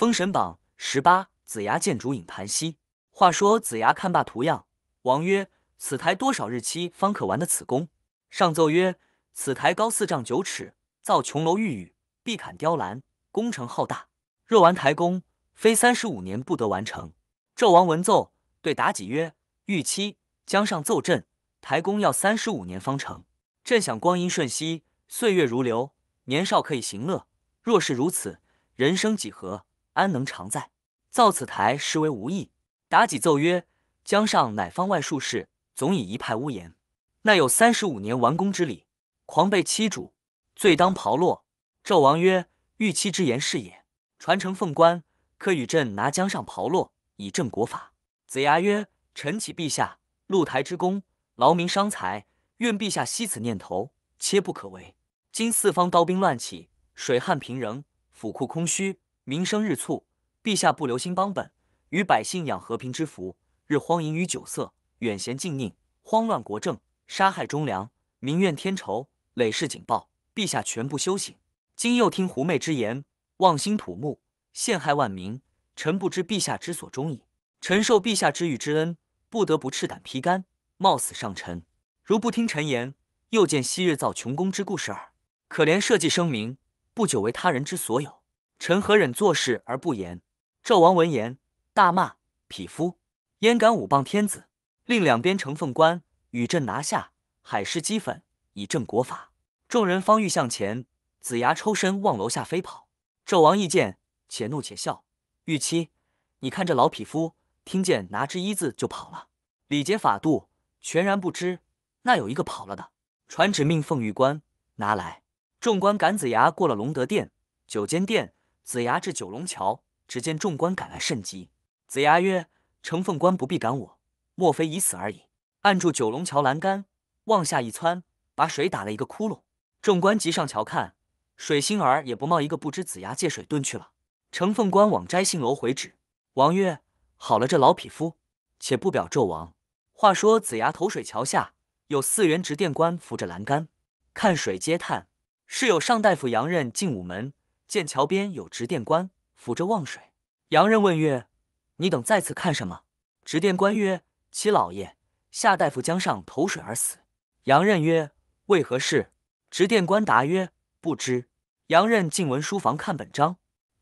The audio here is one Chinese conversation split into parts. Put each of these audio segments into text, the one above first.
封神榜十八，子牙见主影盘膝。话说子牙看罢图样，王曰：“此台多少日期方可完的此功？”上奏曰：“此台高四丈九尺，造琼楼玉宇，碧槛雕栏，工程浩大。若完台工，非三十五年不得完成。”纣王闻奏，对妲己曰：“玉妻，将上奏朕，台工要三十五年方成。朕想光阴瞬息，岁月如流，年少可以行乐。若是如此，人生几何？”安能常在？造此台实为无益。妲己奏曰：“江上乃方外术士，总以一派污言，那有三十五年完工之礼，狂悖欺主，罪当刨落。”纣王曰：“欲妻之言是也。传承凤冠，可与朕拿江上刨落，以正国法。”子牙曰：“臣启陛下，露台之功，劳民伤财，愿陛下息此念头，切不可为。今四方刀兵乱起，水旱频仍，府库空虚。”民生日促，陛下不留心邦本，与百姓养和平之福；日荒淫于酒色，远贤近佞，慌乱国政，杀害忠良，民怨天仇，累世警报。陛下全不修行，今又听狐媚之言，妄心土木，陷害万民。臣不知陛下之所忠矣。臣受陛下之遇之恩，不得不赤胆披肝，冒死上陈。如不听臣言，又见昔日造穷宫之故事耳。可怜社稷声民，不久为他人之所有。臣何忍做事而不言？纣王闻言大骂：“匹夫，焉敢舞棒天子！”令两边城奉官与朕拿下海师，激粉，以正国法。众人方欲向前，子牙抽身往楼下飞跑。纣王一见，且怒且笑：“玉妻，你看这老匹夫，听见拿之一字就跑了，礼节法度全然不知。那有一个跑了的？传旨命凤玉官拿来。”众官赶子牙过了龙德殿、九间殿。子牙至九龙桥，只见众官赶来甚急。子牙曰：“成凤官不必赶我，莫非已死而已？”按住九龙桥栏杆，往下一窜，把水打了一个窟窿。众官急上桥看，水星儿也不冒一个，不知子牙借水遁去了。成凤官往摘星楼回旨，王曰：“好了，这老匹夫，且不表纣王。”话说子牙投水桥下，有四员执殿官扶着栏杆，看水皆叹，是有上大夫杨任进午门。见桥边有执殿官扶着望水，洋人问曰：“你等在此看什么？”执殿官曰：“七老爷夏大夫江上投水而死。”洋人曰：“为何事？”执殿官答曰：“不知。”洋人进文书房看本章，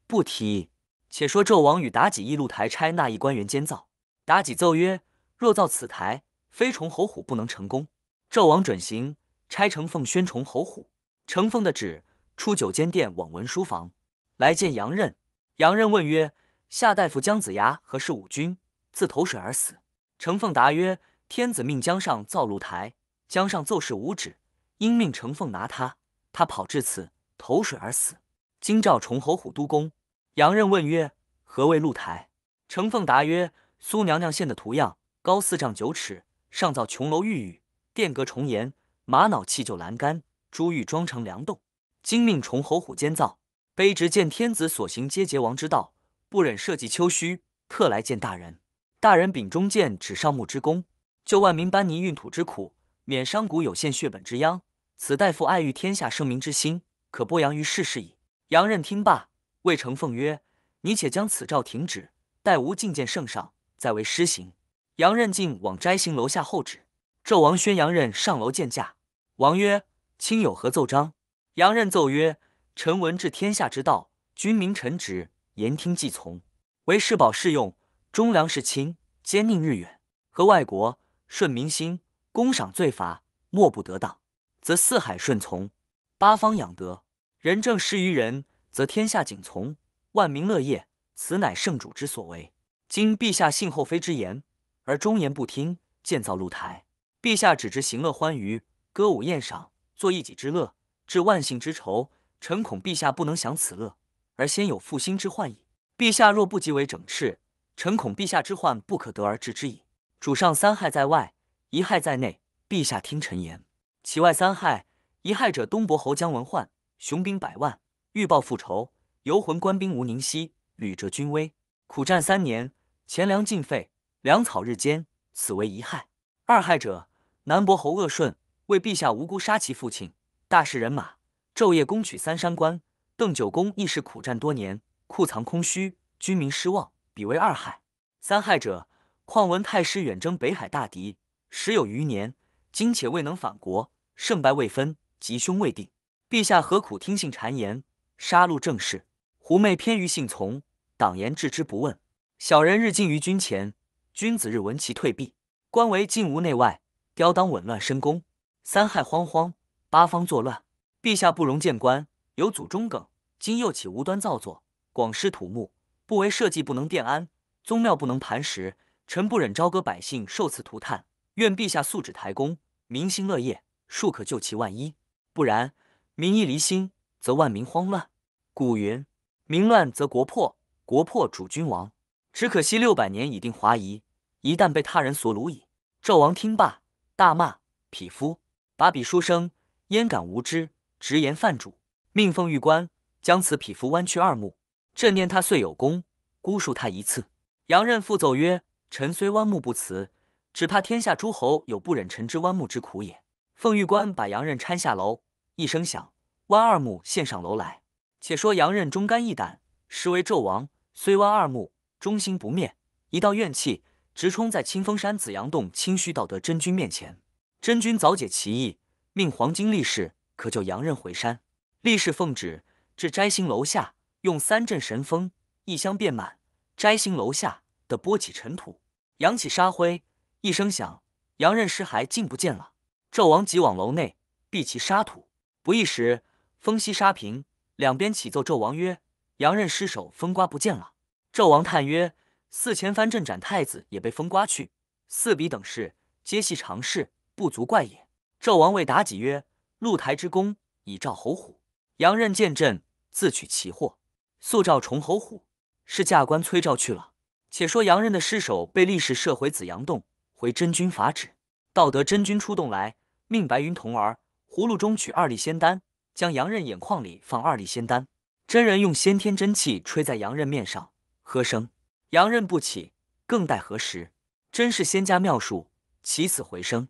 不提。且说纣王与妲己议路台差，那一官员监造。妲己奏曰：“若造此台，非崇侯虎不能成功。”纣王准行，差成凤宣崇侯虎。成凤的旨。出九间殿，往文书房来见杨任。杨任问曰：“夏大夫姜子牙何事？”五军自投水而死。程凤答曰：“天子命江上造露台，江上奏事无指，因命程凤拿他。他跑至此，投水而死。”今兆崇侯虎都公杨任问曰：“何谓露台？”程凤答曰：“苏娘娘献的图样，高四丈九尺，上造琼楼玉宇，殿阁重檐，玛瑙砌就栏杆，珠玉装成梁栋。”今命重侯虎监造，卑职见天子所行皆桀王之道，不忍涉及丘墟，特来见大人。大人秉忠剑指上木之功，救万民搬泥运土之苦，免商贾有限血本之殃。此大夫爱育天下生民之心，可播扬于世世矣。杨任听罢，未成凤曰：“你且将此诏停止，待吾觐见圣上，再为施行。”杨任进往斋行楼下候旨。纣王宣杨任上楼见驾，王曰：“卿有何奏章？”杨任奏曰：“臣闻治天下之道，君民臣直，言听计从，唯士保是用，忠良是亲，奸佞日远，和外国，顺民心，公赏罪罚莫不得当，则四海顺从，八方养德，仁政施于人，则天下景从，万民乐业。此乃圣主之所为。今陛下信后妃之言，而忠言不听，建造露台，陛下只知行乐欢娱，歌舞宴赏，作一己之乐。”至万幸之仇，臣恐陛下不能享此乐，而先有负心之患矣。陛下若不及为整饬，臣恐陛下之患不可得而治之矣。主上三害在外，一害在内。陛下听臣言：其外三害，一害者，东伯侯姜文焕，雄兵百万，欲报复仇，游魂官兵无宁息，屡折军威，苦战三年，钱粮尽废，粮草日坚，此为一害。二害者，南伯侯鄂顺，为陛下无辜杀其父亲。大事人马昼夜攻取三山关，邓九公亦是苦战多年，库藏空虚，军民失望。彼为二害，三害者，况闻太师远征北海大敌，时有余年，今且未能返国，胜败未分，吉凶未定。陛下何苦听信谗言，杀戮正事？狐媚偏于信从，党言置之不问，小人日进于军前，君子日闻其退避，官为进无内外，刁当紊乱深宫，三害惶惶。八方作乱，陛下不容谏官。有祖宗梗，今又岂无端造作？广施土木，不为社稷不能奠安，宗庙不能磐石。臣不忍朝歌百姓受此涂炭，愿陛下素质台功，民心乐业，庶可救其万一。不然，民一离心，则万民慌乱。古云：民乱则国破，国破主君亡。只可惜六百年已定华夷，一旦被他人所掳矣。纣王听罢，大骂：“匹夫，把笔书生！”焉敢无知，直言犯主？命凤玉官将此匹夫剜去二目。朕念他遂有功，姑恕他一次。杨任复奏曰：“臣虽弯目不辞，只怕天下诸侯有不忍臣之弯目之苦也。”凤玉官把杨任搀下楼，一声响，弯二目献上楼来。且说杨任忠肝义胆，实为纣王虽弯二目，忠心不灭。一道怨气直冲在清风山紫阳洞清虚道德真君面前。真君早解其意。命黄金力士可救杨任回山。力士奉旨至摘星楼下，用三阵神风一香变满摘星楼下的拨起尘土，扬起沙灰，一声响，杨任尸骸竟不见了。纣王急往楼内，避其沙土。不一时，风息沙平，两边起奏纣王曰：“杨任尸首风刮不见了。”纣王叹曰：“四千藩阵斩太子也被风刮去，四比等事皆系常事，不足怪也。”纣王谓妲己曰：“露台之功，以赵侯虎。杨任见阵，自取其祸。速召重侯虎。”是驾官催赵去了。且说杨任的尸首被力士射回紫阳洞，回真君法旨。道德真君出洞来，命白云童儿葫芦中取二粒仙丹，将杨任眼眶里放二粒仙丹。真人用先天真气吹在杨任面上，喝声：“杨任不起，更待何时？”真是仙家妙术，起死回生。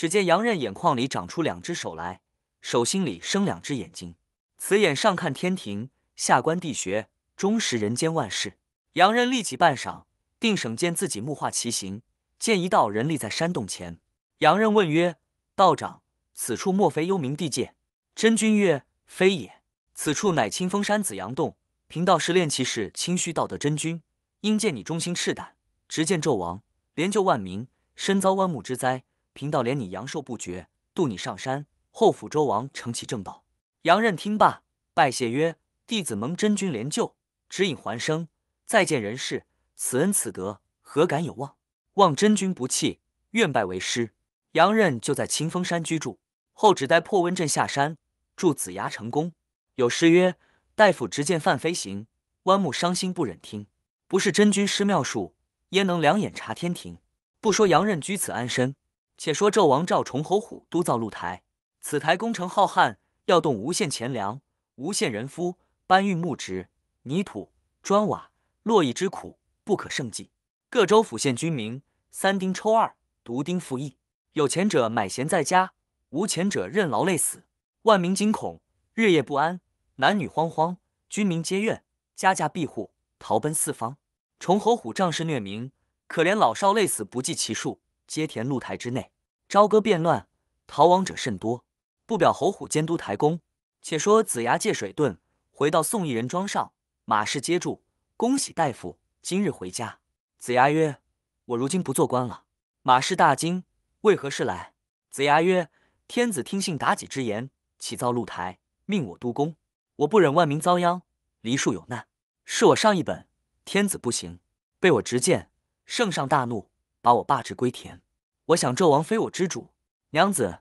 只见杨任眼眶里长出两只手来，手心里生两只眼睛，此眼上看天庭，下观地穴，终识人间万事。杨任立起半晌，定省见自己木化其形，见一道人立在山洞前。杨任问曰：“道长，此处莫非幽冥地界？”真君曰：“非也，此处乃清风山紫阳洞。贫道是炼气士清虚道德真君，因见你忠心赤胆，直谏纣王，连救万民，身遭万木之灾。”贫道怜你阳寿不绝，渡你上山后辅周王承其正道。杨任听罢，拜谢曰：“弟子蒙真君怜救，指引还生，再见人世，此恩此德，何敢有望？望真君不弃，愿拜为师。”杨任就在清风山居住，后只待破温镇下山，助子牙成功。有诗曰：“大夫执剑犯飞行，弯木伤心不忍听。不是真君施妙术，焉能两眼察天庭？”不说杨任居此安身。且说纣王赵崇侯虎督造露台，此台工程浩瀚，要动无限钱粮、无限人夫，搬运木植、泥土、砖瓦，络绎之苦不可胜计。各州府县军民三丁抽二，独丁复役。有钱者买闲在家，无钱者任劳累死。万民惊恐，日夜不安，男女慌慌，军民皆怨，家家庇护，逃奔四方。崇侯虎仗势虐民，可怜老少累死不计其数。皆田露台之内，朝歌变乱，逃亡者甚多，不表侯虎监督台公。且说子牙借水遁，回到宋义人庄上，马氏接住，恭喜大夫今日回家。子牙曰：“我如今不做官了。”马氏大惊：“为何事来？”子牙曰：“天子听信妲己之言，起造露台，命我督工，我不忍万民遭殃，黎庶有难，是我上一本，天子不行，被我执剑，圣上大怒。”把我罢职归田。我想纣王非我之主，娘子，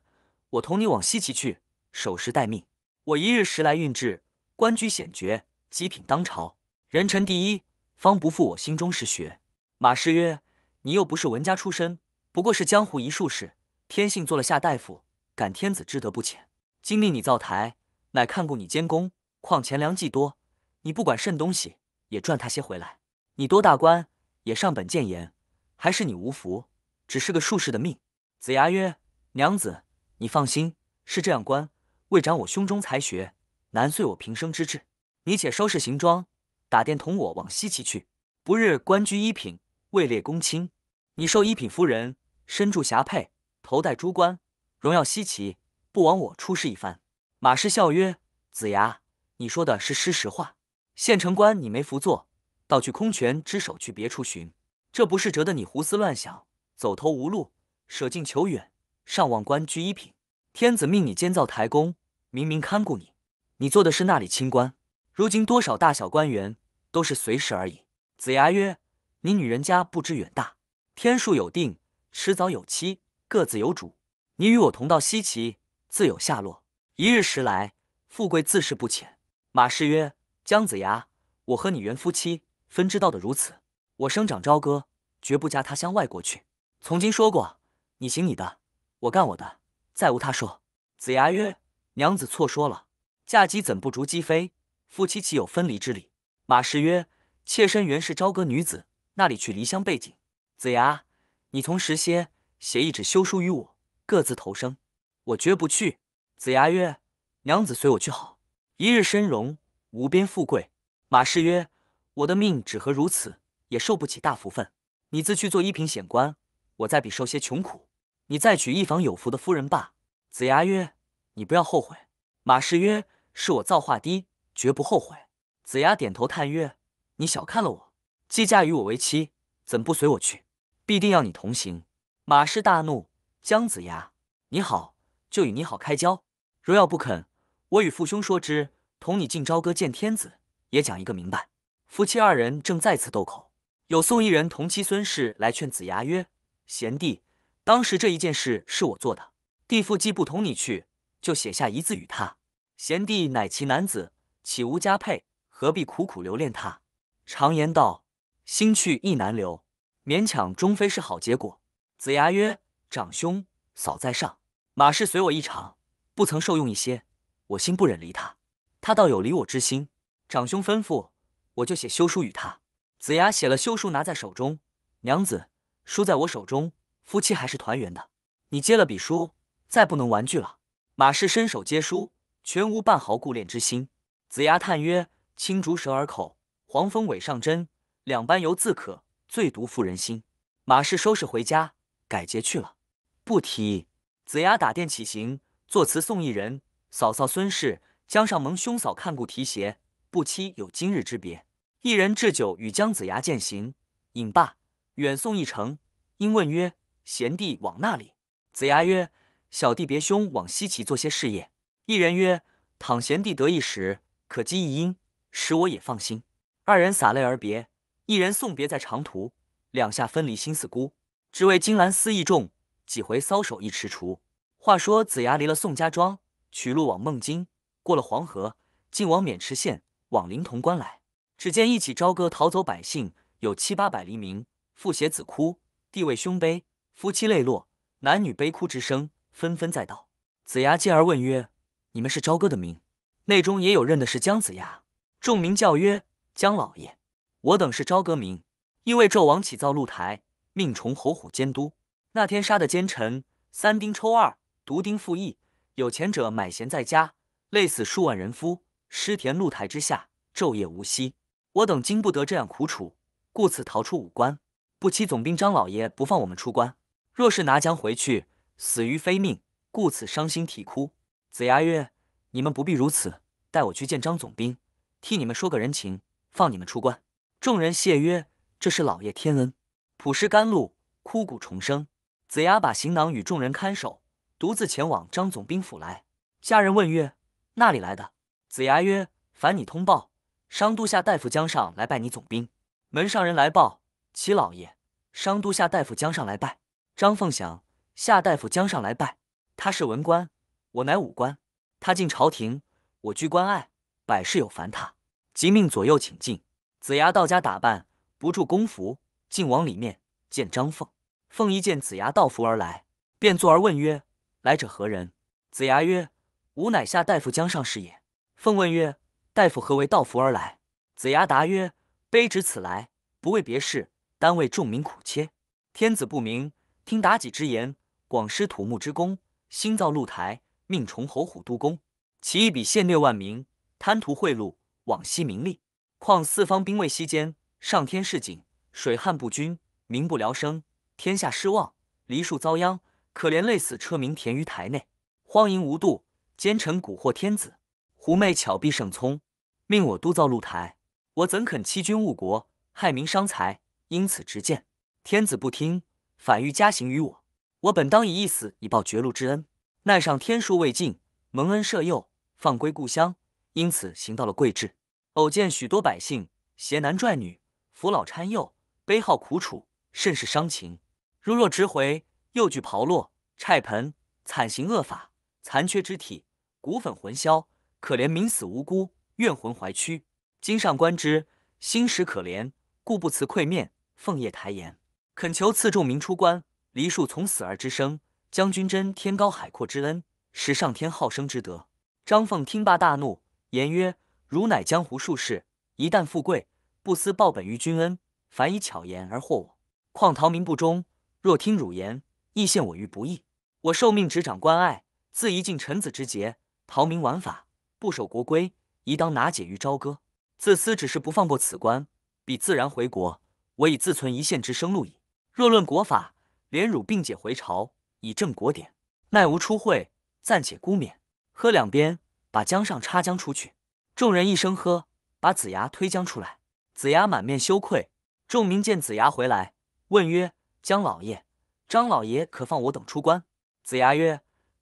我同你往西岐去，守时待命。我一日时来运至，官居显爵，极品当朝，人臣第一，方不负我心中是学。马氏曰：“你又不是文家出身，不过是江湖一术士，天性做了下大夫，感天子之德不浅。今命你造台，乃看顾你监工，况钱粮既多，你不管甚东西，也赚他些回来。你多大官，也上本谏言。”还是你无福，只是个术士的命。子牙曰：“娘子，你放心，是这样官未长我胸中才学，难遂我平生之志。你且收拾行装，打电同我往西岐去。不日官居一品，位列公卿，你受一品夫人，身著霞帔，头戴珠冠，荣耀西岐，不枉我出世一番。”马氏笑曰：“子牙，你说的是实话。县城官你没福坐，倒去空泉之手去别处寻。”这不是折得你胡思乱想，走投无路，舍近求远，上望官居一品，天子命你监造台宫，明明看顾你，你做的是那里清官？如今多少大小官员都是随时而已。子牙曰：“你女人家不知远大，天数有定，迟早有期，各自有主。你与我同到西岐，自有下落。一日时来，富贵自是不浅。”马氏曰：“姜子牙，我和你原夫妻，分知道的如此。”我生长朝歌，绝不嫁他乡外国去。曾经说过，你行你的，我干我的，再无他说。子牙曰：“娘子错说了，嫁鸡怎不逐鸡飞？夫妻岂有分离之理？”马氏曰：“妾身原是朝歌女子，那里去离乡背井？”子牙，你从石些，写一纸休书与我，各自投生，我绝不去。子牙曰：“娘子随我去好，一日身荣，无边富贵。”马氏曰：“我的命只合如此？”也受不起大福分，你自去做一品显官，我再比受些穷苦。你再娶一房有福的夫人罢。子牙曰：“你不要后悔。”马氏曰：“是我造化低，绝不后悔。”子牙点头叹曰：“你小看了我，既嫁与我为妻，怎不随我去？必定要你同行。”马氏大怒：“姜子牙，你好，就与你好开交。若要不肯，我与父兄说之，同你进朝歌见天子，也讲一个明白。”夫妻二人正在此斗口。有宋一人同妻孙氏来劝子牙曰：“贤弟，当时这一件事是我做的。弟父既不同你去，就写下一字与他。贤弟乃奇男子，岂无佳配？何必苦苦留恋他？常言道：心去意难留，勉强终非是好结果。”子牙曰：“长兄嫂在上，马氏随我一场，不曾受用一些，我心不忍离他。他倒有离我之心。长兄吩咐，我就写休书与他。”子牙写了休书，拿在手中。娘子，书在我手中，夫妻还是团圆的。你接了笔书，再不能玩具了。马氏伸手接书，全无半毫顾恋之心。子牙叹曰：“青竹舌儿口，黄蜂尾上针，两般犹自可，最毒妇人心。”马氏收拾回家，改节去了。不提。子牙打电起行，作词送一人：嫂嫂孙氏，江上蒙兄嫂看顾提携，不期有今日之别。一人置酒与姜子牙饯行，饮罢，远送一程。因问曰：“贤弟往那里？”子牙曰：“小弟别兄往西岐做些事业。”一人曰：“倘贤弟得意时，可寄一音，使我也放心。”二人洒泪而别。一人送别在长途，两下分离心似孤，只为金兰思意重，几回搔首一踟蹰。话说子牙离了宋家庄，取路往孟津，过了黄河，进往渑池县，往临潼关来。只见一起朝歌逃走百姓有七八百黎民，父携子哭，弟为兄悲，夫妻泪落，男女悲哭之声纷纷在道。子牙见而问曰：“你们是朝歌的名？”内中也有认的是姜子牙。”众民叫曰：“姜老爷，我等是朝歌民，因为纣王起造露台，命崇侯虎监督。那天杀的奸臣，三丁抽二，独丁负义，有钱者买闲在家，累死数万人夫，失田露台之下，昼夜无息。”我等经不得这样苦楚，故此逃出武关。不期总兵张老爷不放我们出关，若是拿将回去，死于非命，故此伤心啼哭。子牙曰：“你们不必如此，带我去见张总兵，替你们说个人情，放你们出关。”众人谢曰：“这是老爷天恩，普施甘露，枯骨重生。”子牙把行囊与众人看守，独自前往张总兵府来。家人问曰：“哪里来的？”子牙曰：“烦你通报。”商都夏大夫江上来拜你总兵，门上人来报：齐老爷，商都夏大夫江上来拜。张凤祥，夏大夫江上来拜。他是文官，我乃武官。他进朝廷，我居关隘，百事有烦他。即命左右请进。子牙到家打扮，不住公服，竟往里面见张凤。凤一见子牙道服而来，便坐而问曰：“来者何人？”子牙曰：“吾乃夏大夫江上是也。”凤问曰：大夫何为道服而来？子牙答曰：“卑职此来，不为别事，单为众民苦切。天子不明，听妲己之言，广施土木之功，兴造露台，命崇侯虎督工。其一笔献虐万民，贪图贿赂，往惜名利。况四方兵卫息间，上天示景，水旱不均，民不聊生，天下失望，梨树遭殃，可怜累死车民，田于台内，荒淫无度，奸臣蛊惑天子，狐媚巧避圣聪。”命我督造露台，我怎肯欺君误国、害民伤财？因此直谏，天子不听，反欲加刑于我。我本当以一死以报绝路之恩，奈上天数未尽，蒙恩赦宥，放归故乡。因此行到了贵治。偶见许多百姓携男拽女、扶老搀幼，悲号苦楚，甚是伤情。如若直回，又具袍落、菜盆、惨刑恶法、残缺之体、骨粉魂消，可怜民死无辜。怨魂怀屈，今上观之心实可怜，故不辞愧面。奉业抬言，恳求赐众民出关。梨树从死而知生，将军真天高海阔之恩，实上天好生之德。张凤听罢大怒，言曰：“汝乃江湖术士，一旦富贵，不思报本于君恩，反以巧言而惑我。况逃民不忠，若听汝言，亦陷我于不义。我受命执掌关隘，自一尽臣子之节，逃民玩法，不守国规。”宜当拿解于朝歌，自私只是不放过此关，彼自然回国。我已自存一线之生路矣。若论国法，连汝并解回朝，以正国典。奈无出会，暂且姑免。喝两边把江上插江出去。众人一声喝，把子牙推江出来。子牙满面羞愧。众民见子牙回来，问曰：“姜老爷、张老爷可放我等出关？”子牙曰：“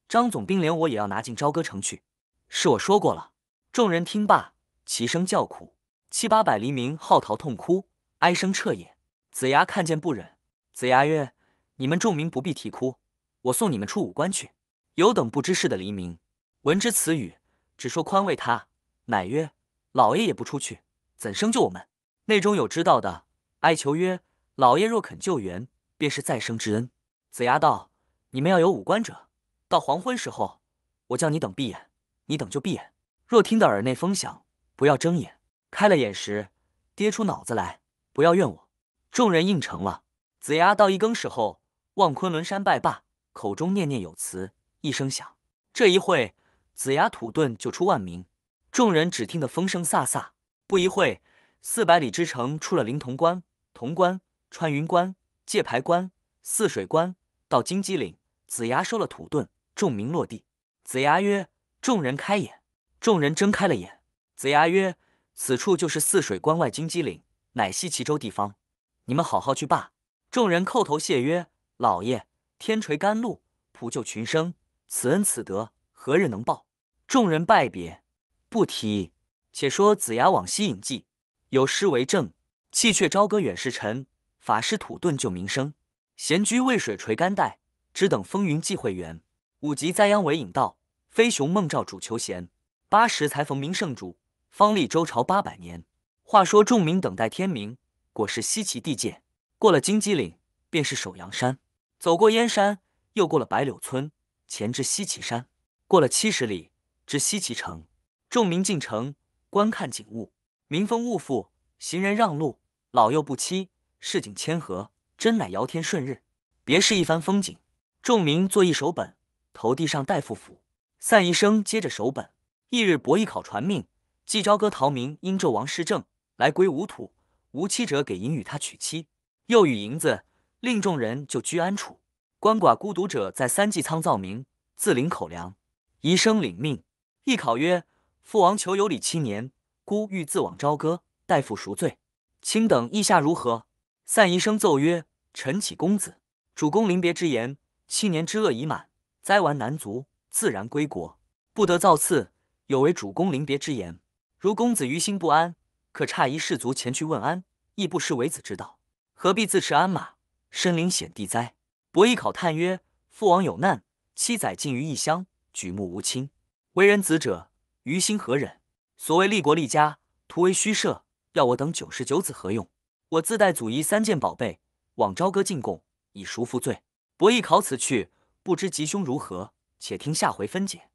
张总兵连我也要拿进朝歌城去，是我说过了。”众人听罢，齐声叫苦，七八百黎民号啕痛哭，哀声彻夜。子牙看见不忍，子牙曰：“你们众民不必啼哭，我送你们出武关去。”有等不知事的黎民，闻之此语，只说宽慰他，乃曰：“老爷也不出去，怎生救我们？”内中有知道的哀求曰：“老爷若肯救援，便是再生之恩。”子牙道：“你们要有五关者，到黄昏时候，我叫你等闭眼，你等就闭眼。”若听得耳内风响，不要睁眼；开了眼时，跌出脑子来，不要怨我。众人应承了。子牙到一更时候，望昆仑山拜罢，口中念念有词。一声响，这一会，子牙土遁就出万名。众人只听得风声飒飒。不一会，四百里之城出了灵潼关、潼关、穿云关、界牌关、泗水关，到金鸡岭。子牙收了土遁，众名落地。子牙曰：“众人开眼。”众人睁开了眼，子牙曰：“此处就是泗水关外金鸡岭，乃西岐州地方，你们好好去罢。”众人叩头谢曰：“老爷，天垂甘露，普救群生，此恩此德，何日能报？”众人拜别，不提。且说子牙往西隐迹，有诗为证：“弃却朝歌远世尘，法师土遁救民生。闲居渭水垂竿带，只等风云际会圆。五级灾殃为引道，飞熊梦兆主求贤。”八十才逢明圣主，方立周朝八百年。话说众民等待天明，果是西岐地界。过了金鸡岭，便是首阳山；走过燕山，又过了白柳村，前至西岐山，过了七十里，至西岐城。众民进城观看景物，民风物赋，行人让路，老幼不欺，市井谦和，真乃尧天舜日，别是一番风景。众民作一手本，投递上大夫府，散一生接着手本。翌日，伯邑考传命，祭昭歌逃明因纣王失政来归吴土，无妻者给银与他娶妻，又与银子令众人就居安处，鳏寡孤独者在三季仓造民，自领口粮。宜生领命。邑考曰：“父王求有礼七年，孤欲自往朝歌，代父赎罪。卿等意下如何？”散宜生奏曰：“臣启公子，主公临别之言，七年之恶已满，灾完难足，自然归国，不得造次。”有违主公临别之言，如公子于心不安，可差一士卒前去问安，亦不失为子之道。何必自持鞍马，身临险地哉？伯邑考叹曰：“父王有难，七载尽于异乡，举目无亲，为人子者，于心何忍？所谓立国立家，徒为虚设，要我等九十九子何用？我自带祖仪三件宝贝，往朝歌进贡，以赎父罪。”伯邑考此去，不知吉凶如何，且听下回分解。